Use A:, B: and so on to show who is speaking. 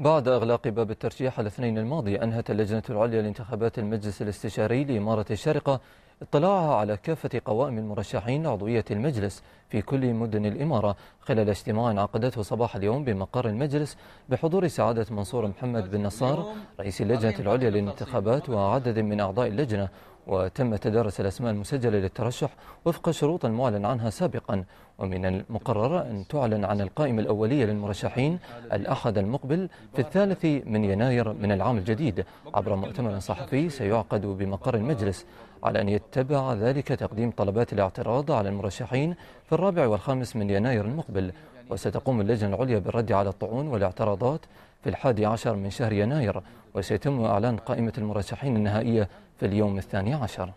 A: بعد إغلاق باب الترشيح الاثنين الماضي أنهت اللجنة العليا لانتخابات المجلس الاستشاري لإمارة الشارقة اطلاعها على كافة قوائم المرشحين عضوية المجلس في كل مدن الإمارة خلال اجتماع عقدته صباح اليوم بمقر المجلس بحضور سعادة منصور محمد بن نصار رئيس اللجنة العليا للانتخابات وعدد من أعضاء اللجنة وتم تدارس الأسماء المسجلة للترشح وفق شروط معلن عنها سابقا ومن المقرر أن تعلن عن القائمة الأولية للمرشحين الأحد المقبل في الثالث من يناير من العام الجديد عبر مؤتمر صحفي سيعقد بمقر المجلس على أن يتبع ذلك تقديم طلبات الاعتراض على المرشحين في الرابع والخامس من يناير المقبل وستقوم اللجنة العليا بالرد على الطعون والاعتراضات في الحادي عشر من شهر يناير وسيتم إعلان قائمة المرشحين النهائية في اليوم الثاني عشر